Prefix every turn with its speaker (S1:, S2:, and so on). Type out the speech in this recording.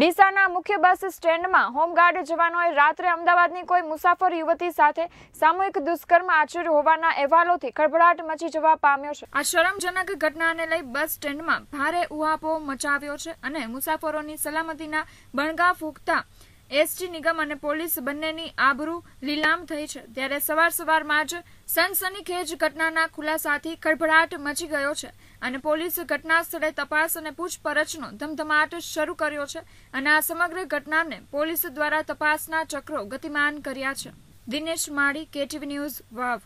S1: ડીસાના મુખ્ય બસ સ્ટેન્ડમાં હોમગાર્ડ જવાનોએ રાત્રે અમદાવાદની કોઈ મુસાફર યુવતી સાથે સામૂહિક દુષ્કર્મ આચર્યું હોવાના અહેવાલોથી ખળભળાટ મચી જવા પામ્યો છે આ શરમજનક ઘટનાને લઈ બસ સ્ટેન્ડમાં ભારે ઉહાપો મચાવ્યો છે અને મુસાફરોની સલામતીના બણગા ફૂંકતા એસટી નિગમ અને પોલીસ બંનેની આબરૂ લીલામ થઈ છે ત્યારે સવાર સવારમાં જ સનસનીખેજ ઘટનાના ખુલાસાથી ખળભળાટ મચી ગયો છે અને પોલીસ ઘટના સ્થળે તપાસ અને પૂછપરછનો ધમધમાટ શરૂ કર્યો છે અને આ સમગ્ર ઘટનાને પોલીસ દ્વારા તપાસના ચક્રો ગતિમાન કર્યા છે દિનેશ માળી કેટીવી ન્યૂઝ વાવ